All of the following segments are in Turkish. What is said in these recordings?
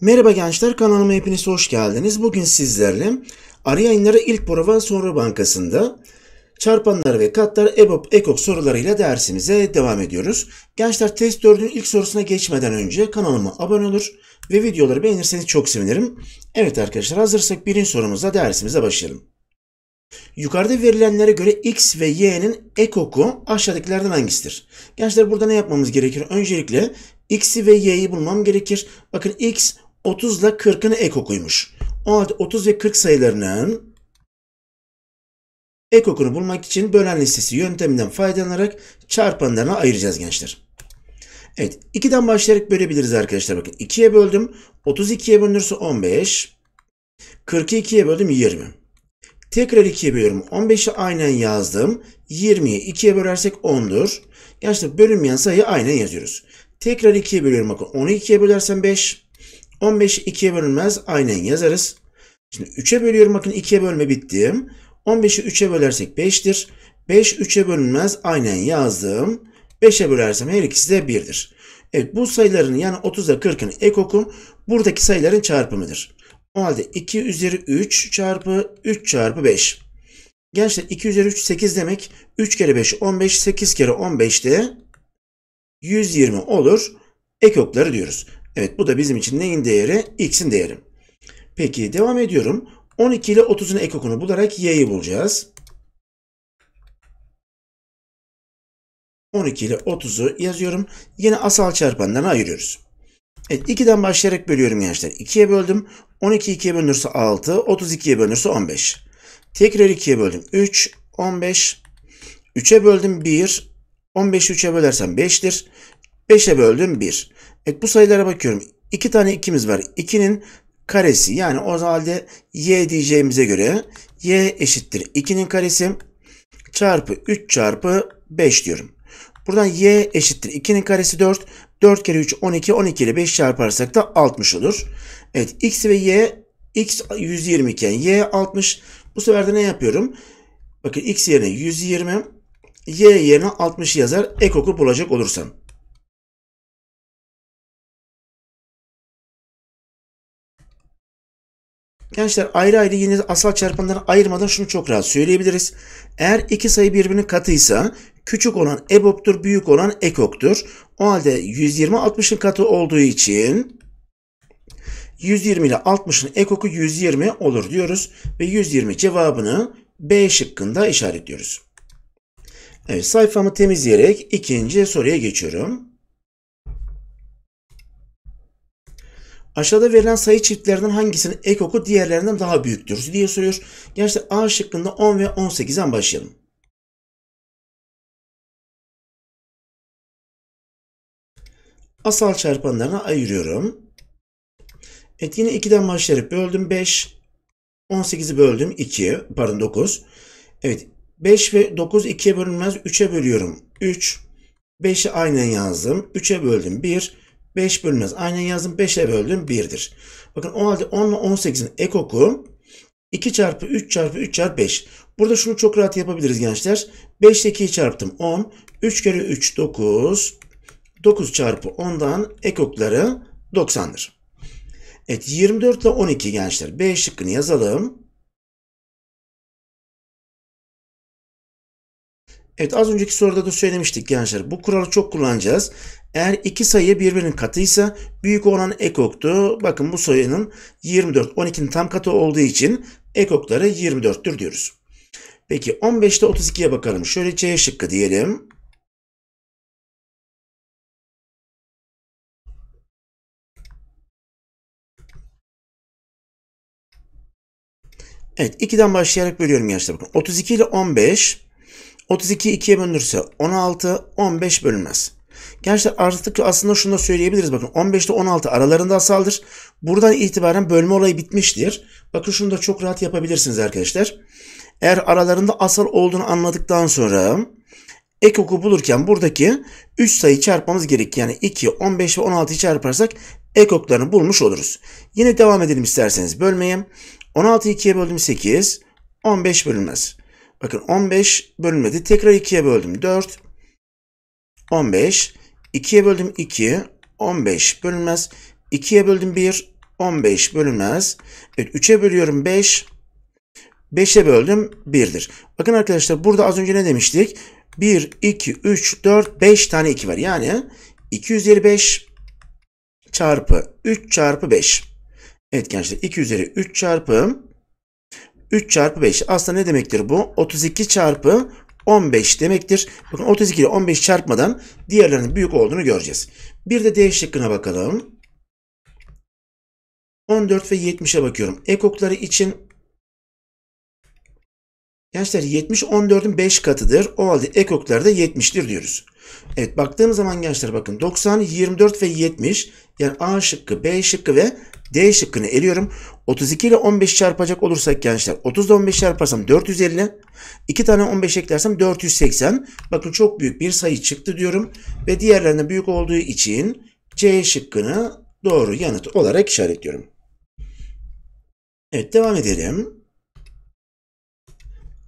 Merhaba gençler kanalıma hepiniz hoş geldiniz. Bugün sizlerle arı yayınları ilk prova soru bankasında çarpanlar ve katlar EBOB EKOK sorularıyla dersimize devam ediyoruz. Gençler test 4'ün ilk sorusuna geçmeden önce kanalıma abone olur ve videoları beğenirseniz çok sevinirim. Evet arkadaşlar hazırsak birinci sorumuzla dersimize başlayalım. Yukarıda verilenlere göre x ve y'nin ekoku aşağıdakilerden hangisidir? Gençler burada ne yapmamız gerekir? Öncelikle x'i ve y'yi bulmam gerekir. Bakın x 30 ile 40'ın ekokuymuş. O halde 30 ve 40 sayılarının ekokunu bulmak için bölen listesi yönteminden faydalanarak çarpanlarına ayıracağız gençler. Evet 2'den başlayarak bölebiliriz arkadaşlar. Bakın 2'ye böldüm. 32'ye bölünürse 15. 42'ye böldüm 20. Tekrar 2'ye bölüyorum. 15'i aynen yazdım. 20'yi 2'ye bölersek 10'dur. Yani işte bölünmeyen sayıyı aynen yazıyoruz. Tekrar 2'ye bölüyorum. Bakın 10'u 2'ye bölersem 5. 15'i 2'ye bölünmez. Aynen yazarız. Şimdi 3'e bölüyorum. Bakın 2'ye bölme bitti. 15'i 3'e bölersek 5'tir. 5 3'e bölünmez. Aynen yazdım. 5'e bölersem her ikisi de 1'dir. Evet bu sayıların yani 30'a 40'ın ekoku buradaki sayıların çarpımıdır. O halde 2 üzeri 3 çarpı 3 çarpı 5. Gençler 2 üzeri 3 8 demek. 3 kere 5 15. 8 kere 15 de 120 olur. Ekokları diyoruz. Evet bu da bizim için neyin değeri? X'in değeri. Peki devam ediyorum. 12 ile 30'un ekokunu bularak y'yi bulacağız. 12 ile 30'u yazıyorum. Yine asal çarpanlarına ayırıyoruz. Evet 2'den başlayarak bölüyorum gençler. 2'ye böldüm. 12 2'ye bölünürse 6, 32'ye bölünürse 15. Tekrar 2'ye böldüm 3, 15. 3'e böldüm 1, 15'i 3'e bölersem 5'tir. 5'e böldüm 1. Evet bu sayılara bakıyorum. 2 tane 2'miz var. 2'nin karesi yani o halde y diyeceğimize göre y eşittir 2'nin karesi çarpı 3 çarpı 5 diyorum. Buradan y eşittir 2'nin karesi 4. 4 kere 3 12. 12 ile 5 çarparsak da 60 olur. Evet x ve y x 120 iken y 60. Bu sefer de ne yapıyorum? Bakın x yerine 120 y yerine 60 yazar ekoku bulacak olursam. Gençler ayrı ayrı yine asal çarpanları ayırmadan şunu çok rahat söyleyebiliriz. Eğer iki sayı birbirinin katıysa küçük olan ebob'dur, büyük olan ekoktur. O halde 120 60'ın katı olduğu için 120 ile 60'ın ekoku 120 olur diyoruz ve 120 cevabını B şıkkında işaretliyoruz. Evet sayfamı temizleyerek ikinci soruya geçiyorum. Aşağıda verilen sayı çiftlerinden hangisinin ekoku diğerlerinden daha büyüktür diye soruyor. Gerçi A şıkkında 10 ve 18'den başlayalım. Asal çarpanlarına ayırıyorum. Evet yine 2'den başlayarak böldüm 5. 18'i böldüm 2. Pardon 9. Evet 5 ve 9 2'ye bölünmez 3'e bölüyorum. 3. 5'i aynen yazdım. 3'e böldüm 1. 5 bölünmez. Aynen yazdım. 5'e böldüm 1'dir. Bakın o halde 10 ile 18'in ekoku 2 çarpı 3 çarpı 3 çarpı 5. Burada şunu çok rahat yapabiliriz gençler. 5 ile 2'yi çarptım 10. 3 kere 3 9. 9 çarpı 10'dan ekokları 90'dır. Evet 24 ile 12 gençler. B şıkkını yazalım. Evet az önceki soruda da söylemiştik gençler. Bu kuralı çok kullanacağız. Eğer iki sayı birbirinin katıysa büyük olan ekoktu. Bakın bu sayının 24, 12'nin tam katı olduğu için ekokları 24'tür diyoruz. Peki 15'te 32'ye bakalım. Şöyle C şıkkı diyelim. Evet 2'den başlayarak bölüyorum gençler bakın. 32 ile 15. 32 2'ye bölünürse 16, 15 bölünmez. Gençler artık aslında şunu da söyleyebiliriz bakın 15 ile 16 aralarında asaldır. Buradan itibaren bölme olayı bitmiştir. Bakın şunu da çok rahat yapabilirsiniz arkadaşlar. Eğer aralarında asal olduğunu anladıktan sonra ek oku bulurken buradaki 3 sayı çarpmamız gerek. Yani 2, 15 ve 16'yı çarparsak ek oklarını bulmuş oluruz. Yine devam edelim isterseniz bölmeye. 16'yı 2'ye böldüm 8. 15 bölünmez. Bakın 15 bölünmedi. Tekrar 2'ye böldüm 4. 15. 2'ye böldüm 2. 15 bölünmez. 2'ye böldüm 1. 15 bölünmez. Evet 3'e bölüyorum 5. 5'e böldüm 1'dir. Bakın arkadaşlar burada az önce ne demiştik? 1, 2, 3, 4, 5 tane 2 var. Yani 2 üzeri 5 çarpı 3 çarpı 5. Evet gençler 2 üzeri 3 çarpı 3 çarpı 5. Aslında ne demektir bu? 32 çarpı 15 demektir. Bakın 32 ile 15 çarpmadan diğerlerinin büyük olduğunu göreceğiz. Bir de D şıkkına bakalım. 14 ve 70'e bakıyorum. Ekokları için Gençler 70 14'ün 5 katıdır. O halde ekokları da 70'tir diyoruz. Evet baktığım zaman gençler bakın 90, 24 ve 70 yani A şıkkı, B şıkkı ve D şıkkını eliyorum. 32 ile 15 çarpacak olursak gençler 30 ile 15 çarparsam 450. 2 tane 15 eklersem 480. Bakın çok büyük bir sayı çıktı diyorum. Ve diğerlerine büyük olduğu için C şıkkını doğru yanıt olarak işaretliyorum. Evet devam edelim.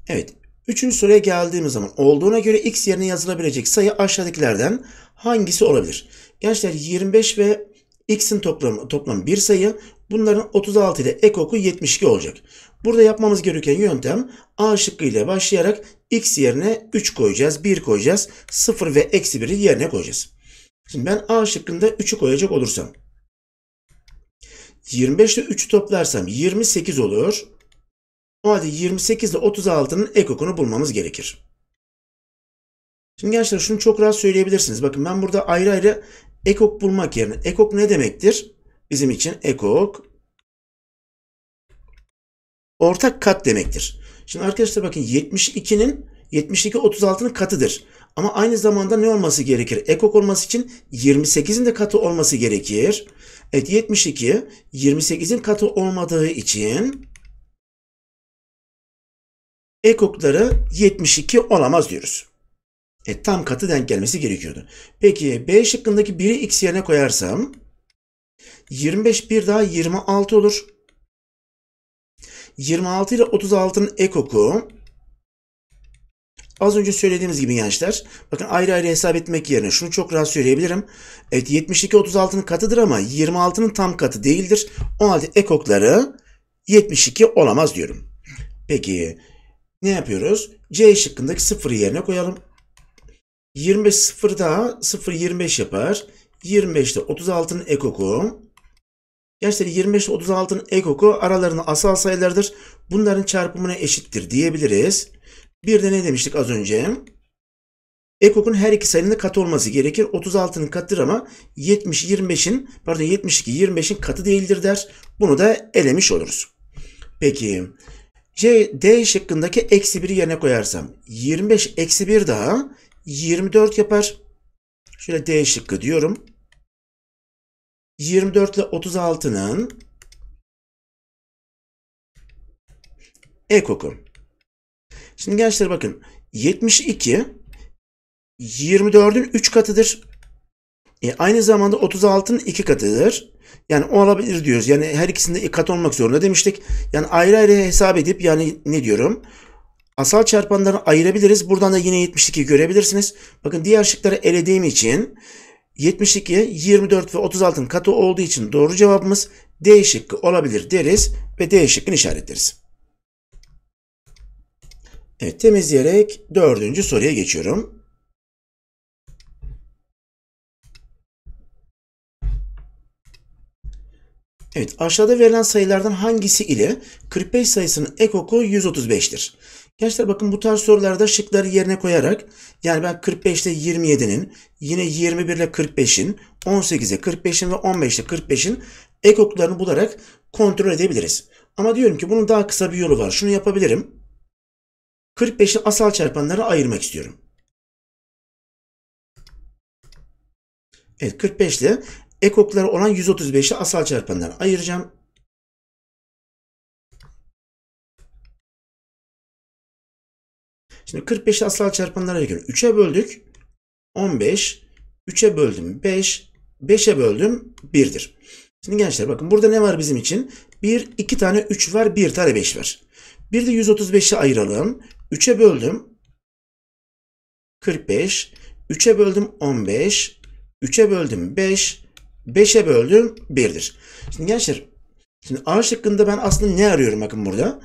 Evet Üçüncü soruya geldiğimiz zaman olduğuna göre x yerine yazılabilecek sayı aşağıdakilerden hangisi olabilir? Gençler 25 ve x'in toplamı, toplam bir sayı bunların 36 ile ekoku 72 olacak. Burada yapmamız gereken yöntem a şıkkı ile başlayarak x yerine 3 koyacağız, 1 koyacağız, 0 ve eksi 1'i yerine koyacağız. Şimdi ben a şıkkında 3'ü koyacak olursam 25 ile 3'ü toplarsam 28 olur. O 28 ile 36'nın ekokunu bulmamız gerekir. Şimdi gençler şunu çok rahat söyleyebilirsiniz. Bakın ben burada ayrı ayrı ekok bulmak yerine ekok ne demektir? Bizim için ekok ortak kat demektir. Şimdi arkadaşlar bakın 72'nin 72 36'nın katıdır. Ama aynı zamanda ne olması gerekir? Ekok olması için 28'in de katı olması gerekir. Evet 72 28'in katı olmadığı için ekokları 72 olamaz diyoruz. E, tam katı denk gelmesi gerekiyordu. Peki B şıkkındaki 1'i x yerine koyarsam 25 bir daha 26 olur. 26 ile 36'nın ekoku Az önce söylediğimiz gibi gençler, bakın ayrı ayrı hesap etmek yerine şunu çok rahat söyleyebilirim. Evet 72 36'nın katıdır ama 26'nın tam katı değildir. O halde ekokları 72 olamaz diyorum. Peki ne yapıyoruz? C şıkkındaki sıfırı yerine koyalım. 25 sıfır daha 0 25 yapar. 25 ile 36'nın ekoku. Gençler 25 ile 36'nın ekoku aralarında asal sayılardır. Bunların çarpımına eşittir diyebiliriz. Bir de ne demiştik az önce? Ekok'un her iki sayının katı olması gerekir. 36'nın katıdır ama 70 25'in pardon 72 25'in katı değildir der. Bunu da elemiş oluruz. Peki C, D şıkkındaki eksi 1'i yerine koyarsam 25 eksi 1 daha 24 yapar. Şöyle D şıkkı diyorum. 24 ile 36'nın ekoku. Şimdi gençler bakın 72 24'ün 3 katıdır. E, aynı zamanda 36'nın 2 katıdır. Yani o olabilir diyoruz. Yani her ikisinde kat olmak zorunda demiştik. Yani ayrı ayrı hesap edip yani ne diyorum? Asal çarpanları ayırabiliriz. Buradan da yine 72 görebilirsiniz. Bakın diğer şıkları elediğim için 72, 24 ve 36'nın katı olduğu için doğru cevabımız D şıkkı olabilir deriz ve D şıkkını işaretleriz. Evet temizleyerek dördüncü soruya geçiyorum. Aşağıda verilen sayılardan hangisi ile 45 sayısının ekoku 135'tir? Gençler bakın bu tarz sorularda şıkları yerine koyarak yani ben 45 ile 27'nin yine 21 ile 45'in 18'e 45'in ve 15 ile 45'in ekoklarını bularak kontrol edebiliriz. Ama diyorum ki bunun daha kısa bir yolu var. Şunu yapabilirim. 45'in asal çarpanları ayırmak istiyorum. Evet 45 ile ekokları olan 135 asal çarpanları ayıracağım. Şimdi 45 asal çarpanlara yakın. 3'e böldük. 15. 3'e böldüm 5. 5'e böldüm 1'dir. Şimdi gençler bakın burada ne var bizim için? 1, 2 tane 3 var, 1 tane 5 var. Bir de 135'e ayıralım. 3'e böldüm. 45. 3'e böldüm 15. 3'e böldüm 5. 5'e böldüm 1'dir. Şimdi gençler şimdi A şıkkında ben aslında ne arıyorum bakın burada.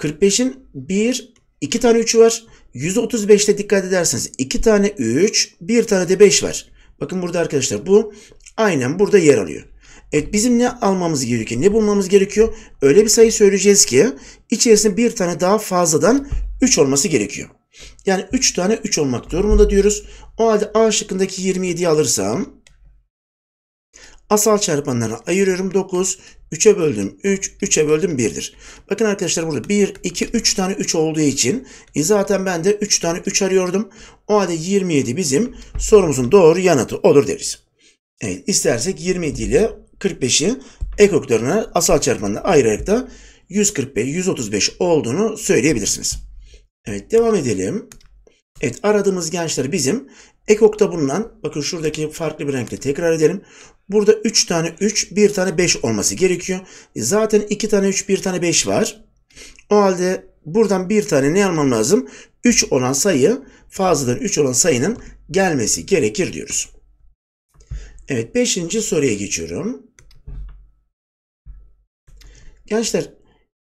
45'in 1, 2 tane 3'ü var. 135'te dikkat ederseniz 2 tane 3, 1 tane de 5 var. Bakın burada arkadaşlar bu aynen burada yer alıyor. Evet bizim ne almamız gerekiyor? Ne bulmamız gerekiyor? Öyle bir sayı söyleyeceğiz ki içerisinde bir tane daha fazladan 3 olması gerekiyor. Yani 3 tane 3 olmak durumunda diyoruz. O halde A şıkkındaki 27'yi alırsam Asal çarpanlarına ayırıyorum 9. 3'e böldüm 3. 3'e böldüm 1'dir. Bakın arkadaşlar burada 1, 2, 3 tane 3 olduğu için e, zaten ben de 3 tane 3 arıyordum. O halde 27 bizim sorumuzun doğru yanıtı olur deriz. Evet istersek 27 ile 45'i ekoklarına asal çarpanına ayırarak da 145, 135 olduğunu söyleyebilirsiniz. Evet devam edelim. Evet aradığımız gençler bizim ekokta bulunan bakın şuradaki farklı bir renkle tekrar edelim. Burada 3 tane 3, 1 tane 5 olması gerekiyor. E, zaten 2 tane 3, 1 tane 5 var. O halde buradan bir tane ne almam lazım? 3 olan sayı fazladan 3 olan sayının gelmesi gerekir diyoruz. Evet 5. soruya geçiyorum. Gençler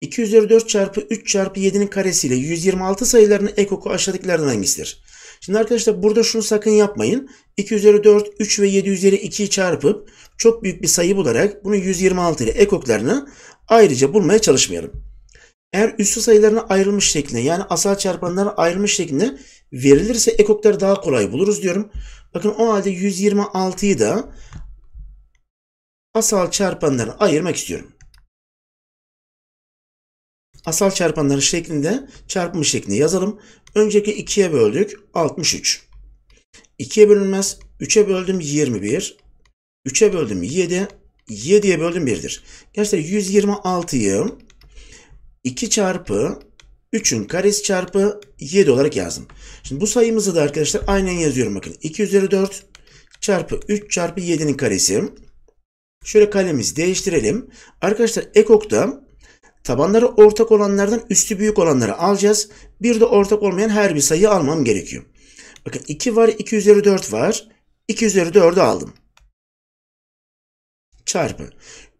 2 üzeri 4 çarpı 3 çarpı 7'nin karesiyle 126 sayılarının ekoku aşağıdakilerden hangisidir? Şimdi arkadaşlar burada şunu sakın yapmayın. 2 üzeri 4, 3 ve 7 üzeri 2'yi çarpıp çok büyük bir sayı bularak bunun 126 ile ekoklarını ayrıca bulmaya çalışmayalım. Eğer üstü sayılarına ayrılmış şeklinde yani asal çarpanlara ayrılmış şeklinde verilirse ekokları daha kolay buluruz diyorum. Bakın o halde 126'yı da asal çarpanlarına ayırmak istiyorum asal çarpanları şeklinde çarpımı şeklini yazalım. Önceki 2'ye böldük 63. 2'ye bölünmez 3'e böldüm 21. 3'e böldüm 7. 7'ye böldüm 1'dir. Gençler 126'yı 2 çarpı 3'ün karesi çarpı 7 olarak yazdım. Şimdi bu sayımızı da arkadaşlar aynen yazıyorum bakın. 2 üzeri 4 çarpı 3 çarpı 7'nin karesi. Şöyle kalemizi değiştirelim. Arkadaşlar ekokta Tabanları ortak olanlardan üstü büyük olanları alacağız. Bir de ortak olmayan her bir sayı almam gerekiyor. Bakın 2 var, 2 üzeri 4 var. 2 üzeri 4'ü aldım. Çarpı.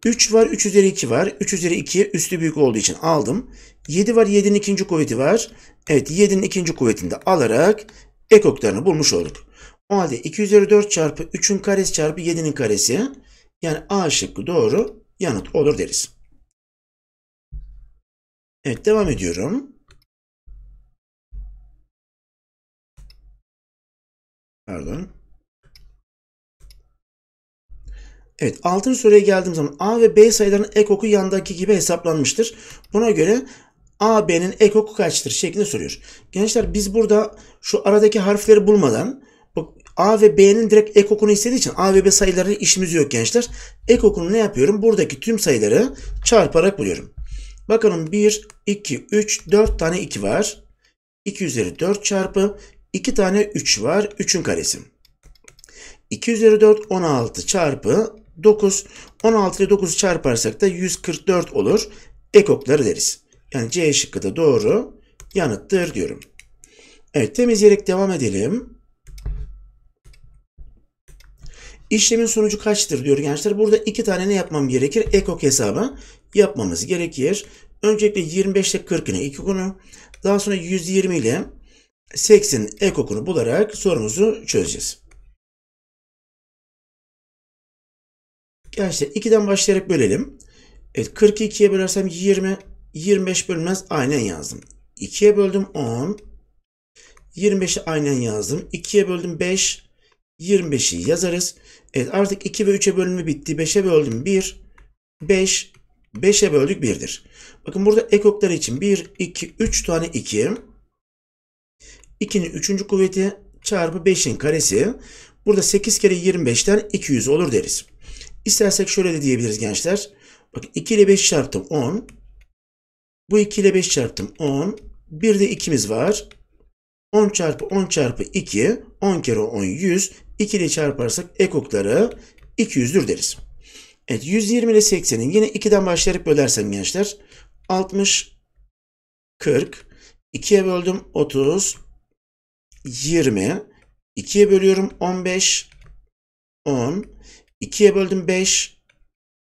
3 var, 3 üzeri 2 var. 3 üzeri 2 üstü büyük olduğu için aldım. 7 var, 7'nin ikinci kuvveti var. Evet, 7'nin ikinci kuvvetini de alarak ekoklarını bulmuş olduk. O halde 2 üzeri 4 çarpı 3'ün karesi çarpı 7'nin karesi. Yani A şıkkı doğru yanıt olur deriz. Evet devam ediyorum. Pardon. Evet, altın soruya geldiğim zaman A ve B sayılarının ekoku yandaki gibi hesaplanmıştır. Buna göre A, B'nin ekoku kaçtır şeklinde soruyor. Gençler biz burada şu aradaki harfleri bulmadan A ve B'nin direkt ekokunu istediği için A ve B sayıları işimiz yok gençler. Ekokunu ne yapıyorum? Buradaki tüm sayıları çarparak buluyorum. Bakalım 1, 2, 3, 4 tane 2 var. 2 üzeri 4 çarpı 2 tane 3 var. 3'ün karesi. 2 üzeri 4 16 çarpı 9. 16 ile 9'u çarparsak da 144 olur. Ekokları deriz. Yani C şıkkı da doğru yanıttır diyorum. Evet temizleyerek devam edelim. İşlemin sonucu kaçtır diyor gençler. Burada iki tane ne yapmam gerekir? Ekok hesabı yapmamız gerekir. Öncelikle 25 ile 40'ın ekokunu, daha sonra 120 ile 80'in ekokunu bularak sorumuzu çözeceğiz. Gençler 2'den başlayarak bölelim. Evet 42'ye bölersem 20, 25 bölünmez aynen yazdım. 2'ye böldüm 10, 25'i aynen yazdım. 2'ye böldüm 5, 25'i yazarız. Evet artık 2 ve 3'e bölümü bitti. 5'e böldüm 1, 5, 5'e böldük 1'dir. Bakın burada ekokları için 1, 2, 3 tane 2. 2'nin 3. kuvveti çarpı 5'in karesi. Burada 8 kere 25'ten 200 olur deriz. İstersek şöyle de diyebiliriz gençler. Bakın 2 ile 5 çarptım 10. Bu 2 ile 5 çarptım 10. Bir de 2'miz var. 10 çarpı 10 çarpı 2. 10 kere 10 100. 2 ile çarparsak ekokları 200'dür deriz. Evet 120 ile 80'i yine 2'den başlayarak bölersem gençler 60 40 2'ye böldüm 30 20 2'ye bölüyorum 15 10 2'ye böldüm 5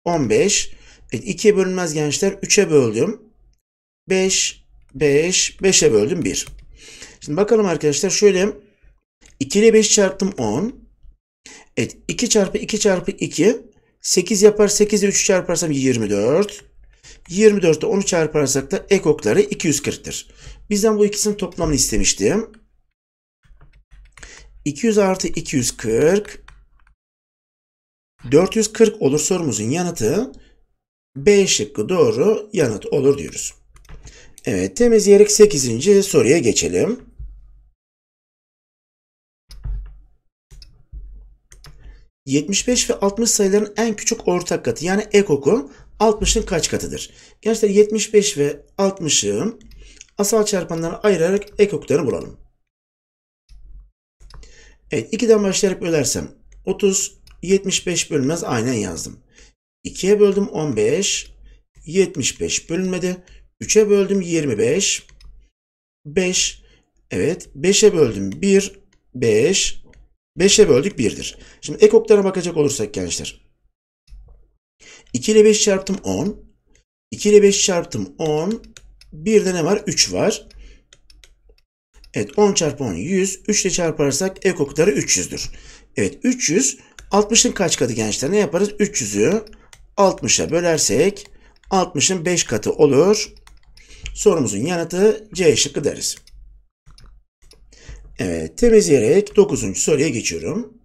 15 evet, 2'ye bölünmez gençler 3'e böldüm 5 5 5'e böldüm 1 Şimdi bakalım arkadaşlar şöyle 2 ile 5 çarptım 10 Evet 2 çarpı 2 çarpı 2 8 yapar. 8 ile 3 çarparsam 24. 24 24'te 10'u çarparsak da ekokları 240'tır. Bizden bu ikisinin toplamını istemiştim. 200 artı 240 440 olur sorumuzun yanıtı B şıkkı doğru yanıt olur diyoruz. Evet temizleyerek 8. soruya geçelim. 75 ve 60 sayıların en küçük ortak katı yani ekoku 60'ın kaç katıdır? Gençler 75 ve 60'ı asal çarpanlara ayırarak ekoklarını bulalım. Evet 2'den başlayarak bölersem 30 75 bölünmez aynen yazdım. 2'ye böldüm 15 75 bölünmedi. 3'e böldüm 25 5 evet 5'e böldüm 1 5 5'e böldük 1'dir. Şimdi ekoklara bakacak olursak gençler. 2 ile 5 çarptım 10. 2 ile 5 çarptım 10. 1'de ne var? 3 var. Evet 10 çarpı 10 100. 3 ile çarparsak ekokları 300'dür. Evet 300 60'ın kaç katı gençler? Ne yaparız? 300'ü 60'a bölersek 60'ın 5 katı olur. Sorumuzun yanıtı C şıkkı deriz. Evet temizleyerek 9. soruya geçiyorum.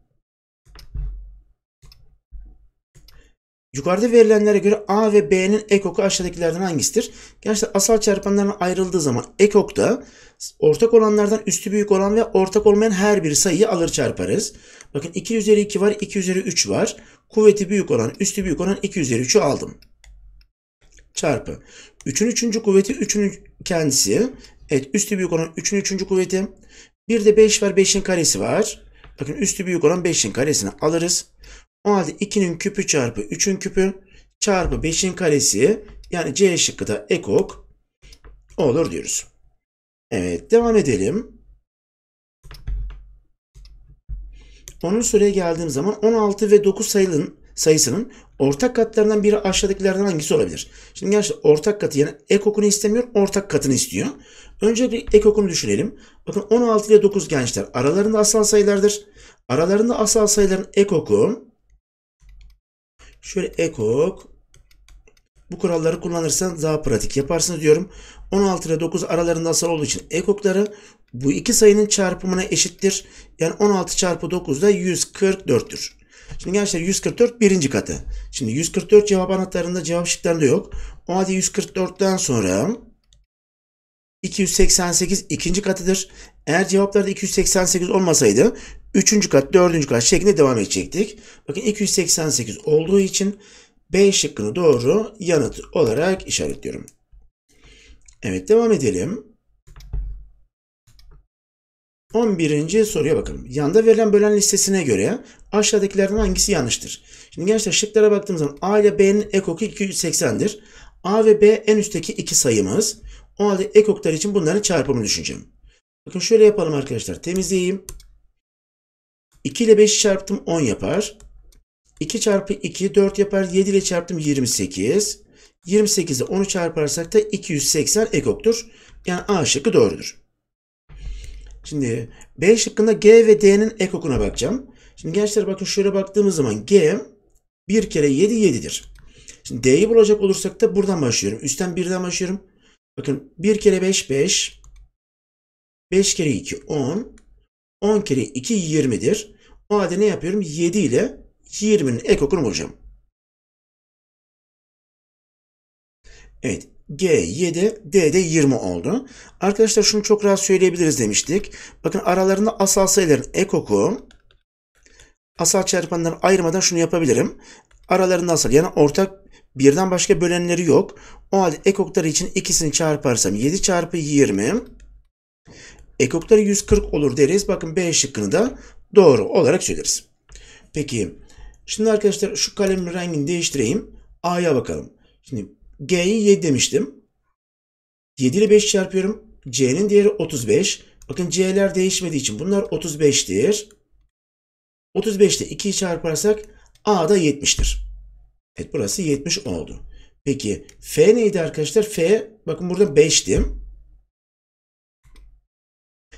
Yukarıda verilenlere göre A ve B'nin ekoku aşağıdakilerden hangisidir? Gençler asal çarpanların ayrıldığı zaman ekokta ortak olanlardan üstü büyük olan ve ortak olmayan her bir sayıyı alır çarparız. Bakın 2 üzeri 2 var, 2 üzeri 3 var. Kuvveti büyük olan, üstü büyük olan 2 üzeri 3'ü aldım. Çarpı. 3'ün 3. kuvveti 3'ün kendisi. Evet üstü büyük olan 3'ün 3. kuvveti. Bir de 5 var. 5'in karesi var. Bakın üstü büyük olan 5'in karesini alırız. O halde 2'nin küpü çarpı 3'ün küpü çarpı 5'in karesi yani C şıkkı da ekok olur diyoruz. Evet devam edelim. Onun süreye geldiğim zaman 16 ve 9 sayının sayısının Ortak katlarından biri aşağıdakilerden hangisi olabilir? Şimdi gerçekten ortak katı yani ekokunu istemiyor, ortak katını istiyor. Önce bir ekokunu düşünelim. Bakın 16 ile 9 gençler aralarında asal sayılardır. Aralarında asal sayıların ekoku şöyle ekok bu kuralları kullanırsan daha pratik yaparsınız diyorum. 16 ile 9 aralarında asal olduğu için ekokları bu iki sayının çarpımına eşittir. Yani 16 çarpı 9 da 144'tür. Şimdi gençler 144 birinci katı. Şimdi 144 cevap anahtarında cevap şıklarında yok. O halde 144'ten sonra 288 ikinci katıdır. Eğer cevaplarda 288 olmasaydı 3. kat 4. kat şeklinde devam edecektik. Bakın 288 olduğu için B şıkkını doğru yanıt olarak işaretliyorum. Evet devam edelim. 11. soruya bakalım. Yanda verilen bölen listesine göre aşağıdakilerden hangisi yanlıştır? Şimdi gençler şıklara baktığımız zaman A ile B'nin ekoku 280'dir. A ve B en üstteki iki sayımız. O halde ekoklar için bunların çarpımını düşüneceğim. Bakın şöyle yapalım arkadaşlar. Temizleyeyim. 2 ile 5 çarptım 10 yapar. 2 çarpı 2 4 yapar. 7 ile çarptım 28. 28 ile 10'u çarparsak da 280 ekoktur. Yani A şıkkı doğrudur. Şimdi B şıkkında G ve D'nin ekokuna bakacağım. Şimdi gençler bakın şöyle baktığımız zaman G bir kere 7 7'dir. Şimdi D'yi bulacak olursak da buradan başlıyorum. Üstten 1'den başlıyorum. Bakın 1 kere 5 5. 5 kere 2 10. 10 kere 2 20'dir. O halde ne yapıyorum? 7 ile 20'nin ekokunu bulacağım. Evet. G 7, D de 20 oldu. Arkadaşlar şunu çok rahat söyleyebiliriz demiştik. Bakın aralarında asal sayıların ekoku asal çarpanları ayırmadan şunu yapabilirim. Aralarında asal yani ortak birden başka bölenleri yok. O halde ekokları için ikisini çarparsam 7 çarpı 20 ekokları 140 olur deriz. Bakın B şıkkını da doğru olarak söyleriz. Peki şimdi arkadaşlar şu kalemin rengini değiştireyim. A'ya bakalım. Şimdi G'yi 7 demiştim. 7 ile 5 çarpıyorum. C'nin değeri 35. Bakın C'ler değişmediği için bunlar 35'tir. ile 2'yi çarparsak A da 70'tir. Evet burası 70 oldu. Peki F neydi arkadaşlar? F bakın burada 5'ti.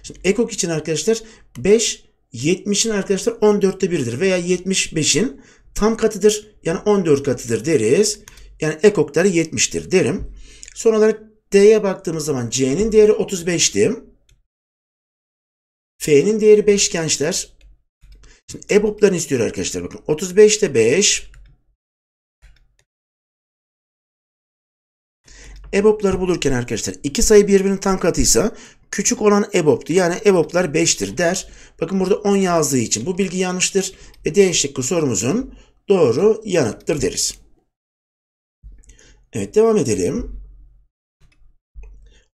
Şimdi ekok için arkadaşlar 5 70'in arkadaşlar 14'te 1'dir veya 75'in tam katıdır. Yani 14 katıdır deriz. Yani ekoktarı 70'tir derim. Son olarak D'ye baktığımız zaman C'nin değeri 35'ti. F'nin değeri 5 gençler. Şimdi EBOB'larını istiyor arkadaşlar. Bakın 35'te 5. EBOB'ları bulurken arkadaşlar iki sayı birbirinin tam katıysa küçük olan EBOB'tu. Yani EBOB'lar 5'tir der. Bakın burada 10 yazdığı için bu bilgi yanlıştır. Ve D şıkkı sorumuzun doğru yanıttır deriz. Evet devam edelim.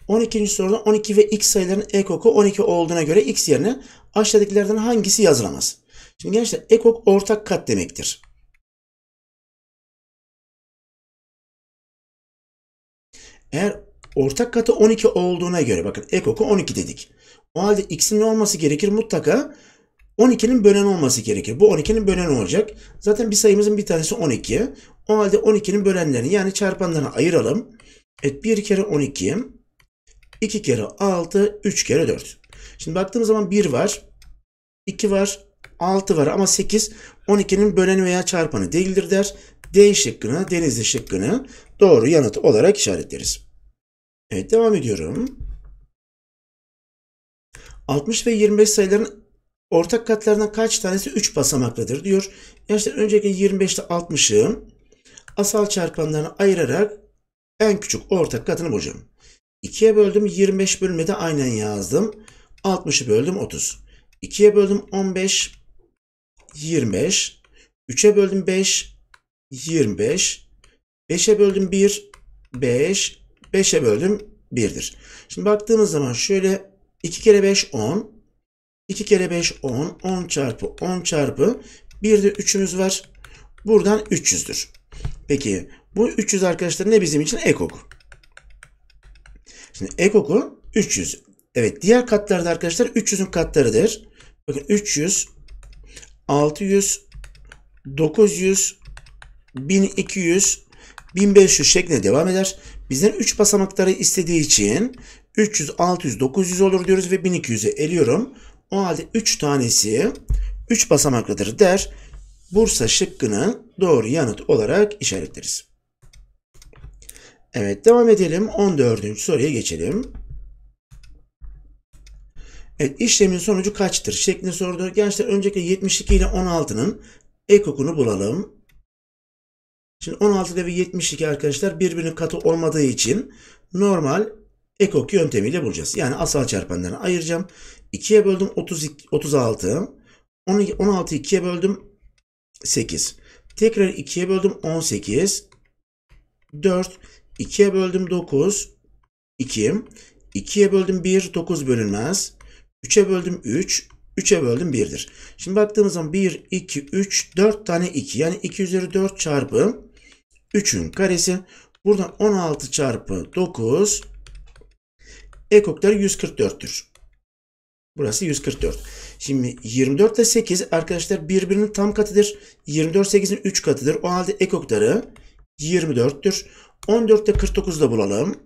12. soruda 12 ve x sayılarının ekoku 12 olduğuna göre x yerine aşağıdakilerden hangisi yazılamaz? Şimdi gençler ekok ortak kat demektir. Eğer ortak katı 12 olduğuna göre bakın ekoku 12 dedik. O halde x'in ne olması gerekir? Mutlaka 12'nin bölen olması gerekir. Bu 12'nin bölen olacak. Zaten bir sayımızın bir tanesi 12. O halde 12'nin bölenlerini yani çarpanlarını ayıralım. Evet 1 kere 12. 2 kere 6. 3 kere 4. Şimdi baktığımız zaman 1 var. 2 var. 6 var ama 8 12'nin böleni veya çarpanı değildir der. D şıkkını, denizli şıkkını doğru yanıt olarak işaretleriz. Evet devam ediyorum. 60 ve 25 sayıların ortak katlarından kaç tanesi 3 basamaklıdır diyor. Gençler öncelikle 25 ile 60'ı asal çarpanlarını ayırarak en küçük ortak katını bulacağım. 2'ye böldüm 25 bölümü de aynen yazdım. 60'ı böldüm 30. 2'ye böldüm 15 25. 3'e böldüm 5 25. 5'e böldüm 1 5. 5'e böldüm 1'dir. Şimdi baktığımız zaman şöyle 2 kere 5 10. 2 kere 5 10. 10 çarpı 10 çarpı. Bir de 3'ümüz var. Buradan 300'dür. Peki bu 300 arkadaşlar ne bizim için? Ekoku. Şimdi ekoku 300. Evet diğer katlarda arkadaşlar 300'ün katlarıdır. Bakın 300, 600, 900, 1200, 1500 şeklinde devam eder. Bizden 3 basamakları istediği için 300, 600, 900 olur diyoruz ve 1200'e eliyorum. O halde 3 tanesi 3 basamaklıdır der Bursa şıkkını doğru yanıt olarak işaretleriz. Evet devam edelim. 14. soruya geçelim. Evet işlemin sonucu kaçtır şeklinde sordu. Gençler öncelikle 72 ile 16'nın ekokunu bulalım. Şimdi 16 ve 72 arkadaşlar birbirinin katı olmadığı için normal ekok yöntemiyle bulacağız. Yani asal çarpanlarını ayıracağım. 2'ye böldüm 32, 36. 16'yı 2'ye böldüm 8. Tekrar 2'ye böldüm 18. 4. 2'ye böldüm 9. 2. 2'ye böldüm 1. 9 bölünmez. 3'e böldüm 3. 3'e böldüm 1'dir. Şimdi baktığımız zaman 1, 2, 3, 4 tane 2. Yani 2 üzeri 4 çarpı 3'ün karesi. Buradan 16 çarpı 9 ekokları 144'tür. Burası 144. Şimdi 24 ile 8 arkadaşlar birbirinin tam katıdır. 24 8'in 3 katıdır. O halde ekoktarı 24'tür. 14 ile 49 da bulalım.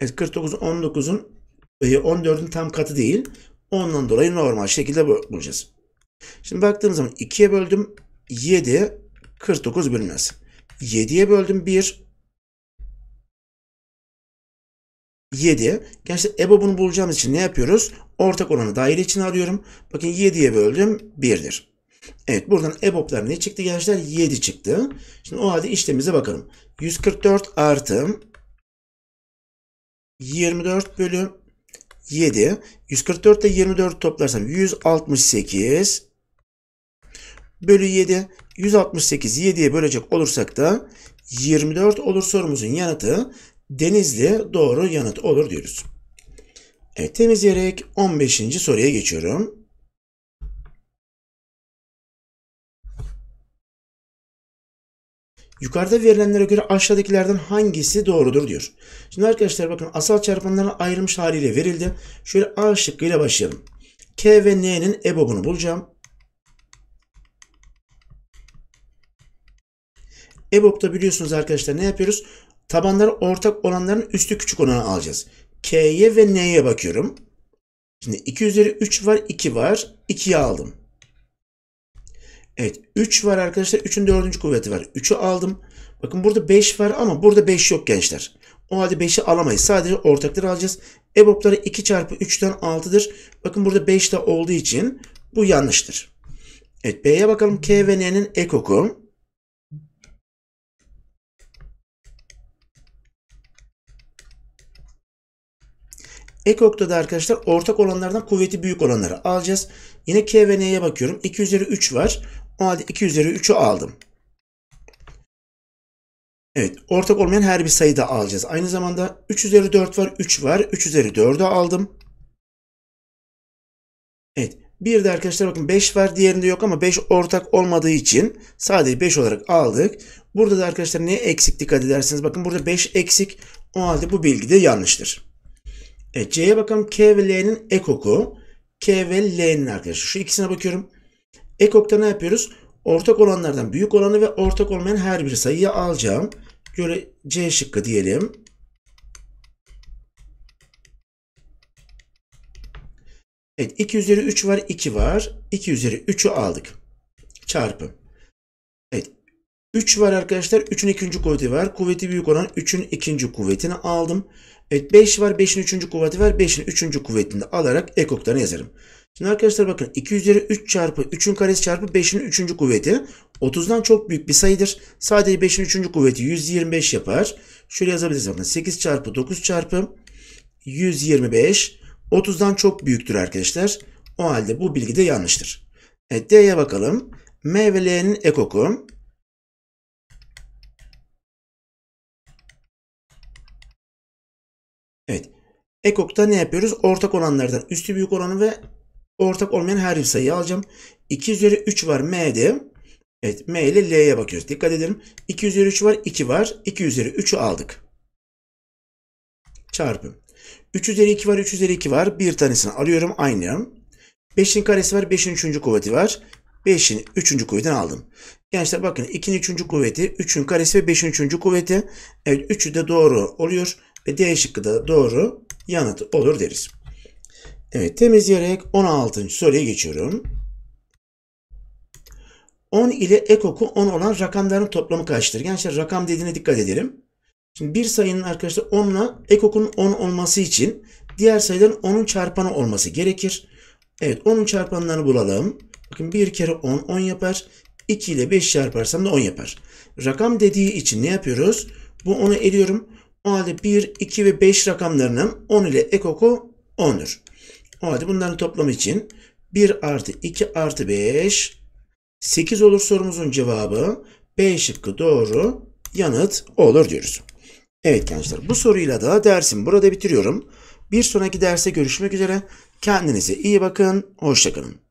Evet 49 19'un 14'ün tam katı değil. Ondan dolayı normal şekilde bulacağız. Şimdi baktığımız zaman 2'ye böldüm 7 49 bölünmez. 7'ye böldüm 1 7. Gerçi EBOB'unu bulacağımız için ne yapıyoruz? Ortak oranı daire için arıyorum. Bakın 7'ye böldüm 1'dir. Evet buradan EBOB'lar ne çıktı gençler? 7 çıktı. Şimdi o halde işlemimize bakalım. 144 artı 24 bölü 7. 144 ile 24 toplarsam 168 bölü 7. 168 7'ye bölecek olursak da 24 olur sorumuzun yanıtı Denizli doğru yanıt olur diyoruz. Evet, temizleyerek 15. soruya geçiyorum. Yukarıda verilenlere göre aşağıdakilerden hangisi doğrudur diyor. Şimdi arkadaşlar bakın asal çarpanlarına ayrılmış haliyle verildi. Şöyle A şıkkıyla başlayalım. K ve N'nin EBOB'unu bulacağım. EBOB'da biliyorsunuz arkadaşlar ne yapıyoruz? tabanları ortak olanların üstü küçük olanı alacağız. K'ye ve N'ye bakıyorum. Şimdi 2 üzeri 3 var, 2 var. 2'yi aldım. Evet 3 var arkadaşlar. 3'ün 4. kuvveti var. 3'ü aldım. Bakın burada 5 var ama burada 5 yok gençler. O halde 5'i alamayız. Sadece ortakları alacağız. EBOB'ları 2 çarpı 3'ten 6'dır. Bakın burada 5 de olduğu için bu yanlıştır. Evet B'ye bakalım. K ve N'nin ekoku. Ek da arkadaşlar ortak olanlardan kuvveti büyük olanları alacağız. Yine K ve N'ye bakıyorum. 2 üzeri 3 var. O halde 2 üzeri 3'ü aldım. Evet ortak olmayan her bir sayıda alacağız. Aynı zamanda 3 üzeri 4 var 3 var. 3 üzeri 4'ü aldım. Evet bir de arkadaşlar bakın 5 var diğerinde yok ama 5 ortak olmadığı için sadece 5 olarak aldık. Burada da arkadaşlar neye eksik dikkat edersiniz. Bakın burada 5 eksik o halde bu bilgi de yanlıştır. Evet C'ye bakalım. K ve L'nin ekoku. K ve L'nin arkadaşlar. Şu ikisine bakıyorum. Ekokta ne yapıyoruz? Ortak olanlardan büyük olanı ve ortak olmayan her bir sayıyı alacağım. Göre C şıkkı diyelim. Evet 2 üzeri 3 var 2 var. 2 üzeri 3'ü aldık. Çarpı. Evet 3 var arkadaşlar. 3'ün ikinci kuvveti var. Kuvveti büyük olan 3'ün ikinci kuvvetini aldım. Evet 5 var. 5'in 3. kuvveti var. 5'in 3. kuvvetini alarak ekoklarını yazarım. Şimdi arkadaşlar bakın 2 üzeri 3 çarpı 3'ün karesi çarpı 5'in 3. kuvveti 30'dan çok büyük bir sayıdır. Sadece 5'in 3. kuvveti 125 yapar. Şöyle yazabiliriz bakın 8 çarpı 9 çarpı 125 30'dan çok büyüktür arkadaşlar. O halde bu bilgi de yanlıştır. Evet D'ye bakalım. M ve L'nin ekoku Ekok'ta ne yapıyoruz? Ortak olanlardan üstü büyük oranı ve ortak olmayan her bir sayıyı alacağım. 2 üzeri 3 var M'de. Evet M ile L'ye bakıyoruz. Dikkat edelim. 2 üzeri 3 var 2 var. 2 üzeri 3'ü aldık. Çarpı. 3 üzeri 2 var 3 üzeri 2 var. Bir tanesini alıyorum aynı. 5'in karesi var 5'in 3. kuvveti var. 5'in 3. kuvvetini aldım. Gençler bakın 2'nin 3. kuvveti, 3'ün karesi ve 5'in 3. kuvveti. Evet 3'ü de doğru oluyor. Ve D şıkkı da doğru yanıt olur deriz. Evet temizleyerek 16. soruya geçiyorum. 10 ile ekoku 10 olan rakamların toplamı kaçtır? Gençler rakam dediğine dikkat edelim. Şimdi bir sayının arkadaşlar 10 ile ekokunun 10 olması için diğer sayıların 10'un çarpanı olması gerekir. Evet 10'un çarpanlarını bulalım. Bakın 1 kere 10 10 yapar. 2 ile 5 çarparsam da 10 yapar. Rakam dediği için ne yapıyoruz? Bu 10'u eliyorum. O halde 1, 2 ve 5 rakamlarının 10 ile ekoku 10'dur. O halde bunların toplamı için 1 artı 2 artı 5 8 olur sorumuzun cevabı. B şıkkı doğru yanıt olur diyoruz. Evet gençler bu soruyla da dersim burada bitiriyorum. Bir sonraki derse görüşmek üzere. Kendinize iyi bakın. Hoşçakalın.